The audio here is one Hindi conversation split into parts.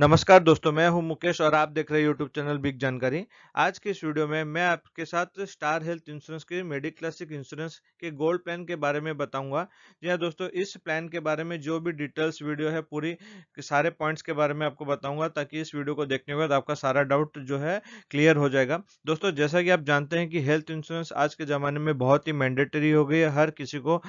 नमस्कार दोस्तों मैं हूं मुकेश और आप देख रहे हैं यूट्यूब चैनल बिग जानकारी आज के इस वीडियो में मैं आपके साथ स्टार हेल्थ इंश्योरेंस के मेडिक क्लासिक इंश्योरेंस के गोल्ड प्लान के बारे में बताऊंगा जी हाँ दोस्तों इस प्लान के बारे में जो भी डिटेल्स वीडियो है पूरी सारे पॉइंट्स के बारे में आपको बताऊंगा ताकि इस वीडियो को देखने के बाद आपका सारा डाउट जो है क्लियर हो जाएगा दोस्तों जैसा कि आप जानते हैं कि हेल्थ इंश्योरेंस आज के ज़माने में बहुत ही मैंडेटरी हो गई है हर किसी को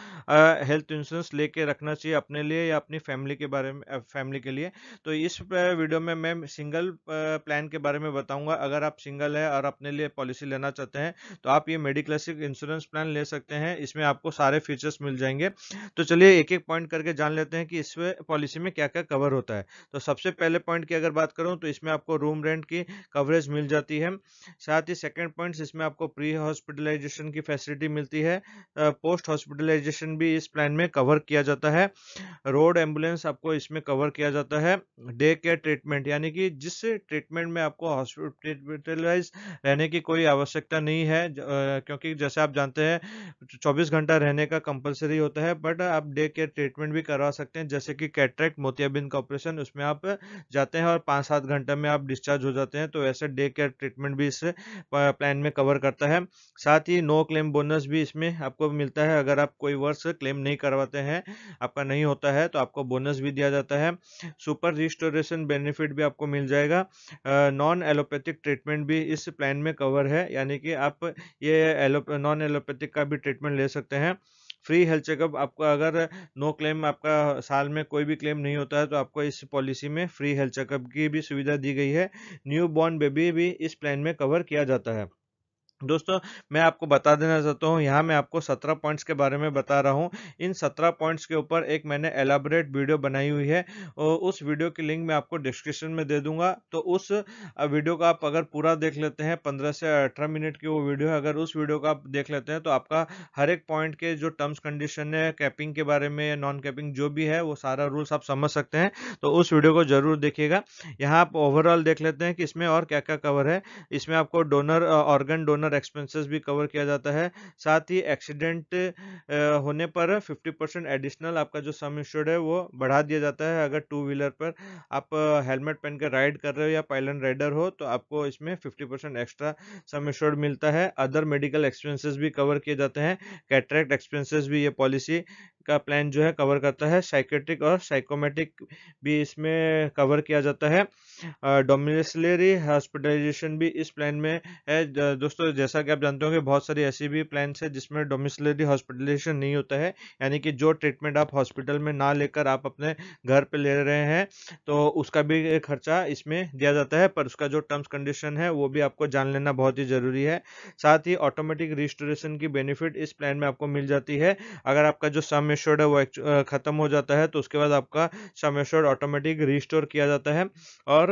हेल्थ इंश्योरेंस लेके रखना चाहिए अपने लिए या अपनी फैमिली के बारे में फैमिली के लिए तो इस वीडियो में मैं सिंगल प्लान के बारे में बताऊंगा अगर आप सिंगल है और अपने लिए पॉलिसी लेना चाहते हैं तो आप ये मेडिक्लासिक इंश्योरेंस प्लान ले सकते हैं इसमें आपको सारे फीचर्स मिल जाएंगे तो चलिए एक एक पॉइंट करके जान लेते हैं कि इस पॉलिसी में क्या क्या कवर होता है तो सबसे पहले पॉइंट की अगर बात करूँ तो इसमें आपको रूम रेंट की कवरेज मिल जाती है साथ ही सेकेंड पॉइंट इसमें आपको प्री हॉस्पिटलाइजेशन की फैसिलिटी मिलती है पोस्ट हॉस्पिटलाइजेशन भी इस प्लान में कवर किया जाता है रोड एम्बुलेंस आपको इसमें कवर किया जाता है डे केयर ट्रीटमेंट यानी कि जिस ट्रीटमेंट में आपको हॉस्पिटलाइज रहने की कोई आवश्यकता नहीं है क्योंकि जैसे आप जानते हैं 24 घंटा रहने का कंपलसरी होता है बट आप डे केयर ट्रीटमेंट भी करवा सकते हैं जैसे कि कैट्रैक्ट मोतियाबिंद का ऑपरेशन उसमें आप जाते हैं और पाँच सात घंटे में आप डिस्चार्ज हो जाते हैं तो ऐसे डे केयर ट्रीटमेंट भी इस प्लान में कवर करता है साथ ही नो क्लेम बोनस भी इसमें आपको मिलता है अगर आप कोई वर्ष क्लेम नहीं करवाते हैं आपका नहीं होता है तो आपको बोनस भी दिया जाता है सुपर रिस्टोरेशन बेनिफिट भी आपको मिल जाएगा नॉन एलोपैथिक ट्रीटमेंट भी इस प्लान में कवर है यानी कि आप ये नॉन एलोपैथिक का भी ट्रीटमेंट ले सकते हैं फ्री हेल्थ चेकअप आपका अगर नो क्लेम आपका साल में कोई भी क्लेम नहीं होता है तो आपको इस पॉलिसी में फ्री हेल्थ चेकअप की भी सुविधा दी गई है न्यू बॉर्न बेबी भी इस प्लान में कवर किया जाता है दोस्तों मैं आपको बता देना चाहता हूँ यहाँ मैं आपको सत्रह पॉइंट्स के बारे में बता रहा हूँ इन सत्रह पॉइंट्स के ऊपर एक मैंने एलाबोरेट वीडियो बनाई हुई है और उस वीडियो की लिंक मैं आपको डिस्क्रिप्शन में दे दूंगा तो उस वीडियो का आप अगर पूरा देख लेते हैं पंद्रह से अठारह मिनट की वो वीडियो है अगर उस वीडियो का आप देख लेते हैं तो आपका हर एक पॉइंट के जो टर्म्स कंडीशन है कैपिंग के बारे में नॉन कैपिंग जो भी है वो सारा रूल्स आप समझ सकते हैं तो उस वीडियो को जरूर देखिएगा यहाँ आप ओवरऑल देख लेते हैं कि इसमें और क्या क्या कवर है इसमें आपको डोनर ऑर्गन डोनर और एक्सपेंसेस भी कवर किया जाता है साथ ही एक्सीडेंट होने पर 50 परसेंट एडिशनल आपका जो सम इंश्योर्ड है वो बढ़ा दिया जाता है अगर टू व्हीलर पर आप हेलमेट पहन कर राइड कर रहे हो या पायलन राइडर हो तो आपको इसमें 50 परसेंट एक्स्ट्रा सम इंश्योर्ड मिलता है अदर मेडिकल एक्सपेंसेस भी कवर किए जाते हैं कैटरेक्ट एक्सपेंसेस भी ये पॉलिसी का प्लान जो है कवर करता है साइकेट्रिक और साइकोमेटिक भी इसमें कवर किया जाता है डोमिनेसलेरी हॉस्पिटलाइजेशन भी इस प्लान में है दोस्तों जैसा कि आप जानते होंगे बहुत सारी ऐसी भी प्लान्स है जिसमें डोमिसलरी हॉस्पिटलाइजेशन नहीं होता है यानी कि जो ट्रीटमेंट आप हॉस्पिटल में ना लेकर आप अपने घर पर ले रहे हैं तो उसका भी खर्चा इसमें दिया जाता है पर उसका जो टर्म्स कंडीशन है वो भी आपको जान लेना बहुत ही ज़रूरी है साथ ही ऑटोमेटिक रिस्टोरेशन की बेनिफिट इस प्लान में आपको मिल जाती है अगर आपका जो सम शामेश्वर है वो ख़त्म हो जाता है तो उसके बाद आपका शामेश्वर ऑटोमेटिक रिस्टोर किया जाता है और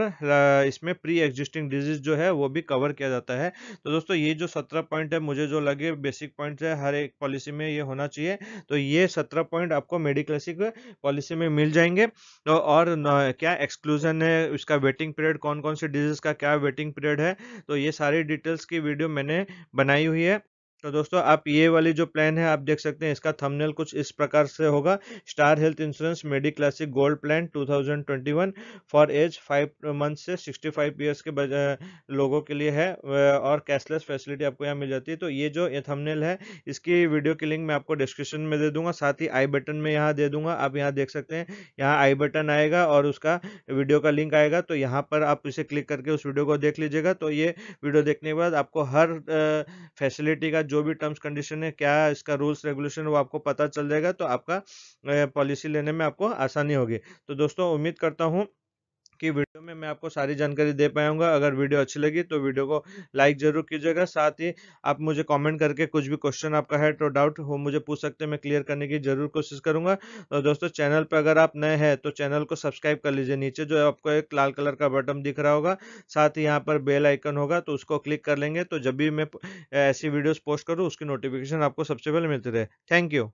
इसमें प्री एग्जिस्टिंग डिजीज जो है वो भी कवर किया जाता है तो दोस्तों ये जो सत्रह पॉइंट है मुझे जो लगे बेसिक पॉइंट है हर एक पॉलिसी में ये होना चाहिए तो ये सत्रह पॉइंट आपको मेडिक्लेसिक पॉलिसी में मिल जाएंगे तो और क्या एक्सक्लूजन है उसका वेटिंग पीरियड कौन कौन से डिजीज का क्या वेटिंग पीरियड है तो ये सारी डिटेल्स की वीडियो मैंने बनाई हुई है तो दोस्तों आप ये वाली जो प्लान है आप देख सकते हैं इसका थंबनेल कुछ इस प्रकार से होगा star health insurance medi classic gold plan 2021 for age five month से 65 फाइव ईयर्स के लोगों के लिए है और कैशलेस फैसिलिटी आपको यहाँ मिल जाती है तो ये जो ये थंबनेल है इसकी वीडियो की लिंक मैं आपको डिस्क्रिप्शन में दे दूंगा साथ ही आई बटन में यहाँ दे दूंगा आप यहाँ देख सकते हैं यहाँ आई बटन आएगा और उसका वीडियो का लिंक आएगा तो यहाँ पर आप इसे क्लिक करके उस वीडियो को देख लीजिएगा तो ये वीडियो देखने के बाद आपको हर फैसिलिटी का जो जो भी टर्म्स कंडीशन है क्या इसका रूल्स रेगुलेशन वो आपको पता चल जाएगा तो आपका पॉलिसी लेने में आपको आसानी होगी तो दोस्तों उम्मीद करता हूँ की वीडियो में मैं आपको सारी जानकारी दे पाऊंगा अगर वीडियो अच्छी लगी तो वीडियो को लाइक जरूर कीजिएगा साथ ही आप मुझे कमेंट करके कुछ भी क्वेश्चन आपका है तो डाउट हो मुझे पूछ सकते हैं मैं क्लियर करने की जरूर कोशिश करूंगा तो दोस्तों चैनल पर अगर आप नए हैं तो चैनल को सब्सक्राइब कर लीजिए नीचे जो आपको एक लाल कलर का बटन दिख रहा होगा साथ ही यहाँ पर बेल आइकन होगा तो उसको क्लिक कर लेंगे तो जब भी मैं ऐसी वीडियोज़ पोस्ट करूँ उसकी नोटिफिकेशन आपको सबसे पहले मिलती रहे थैंक यू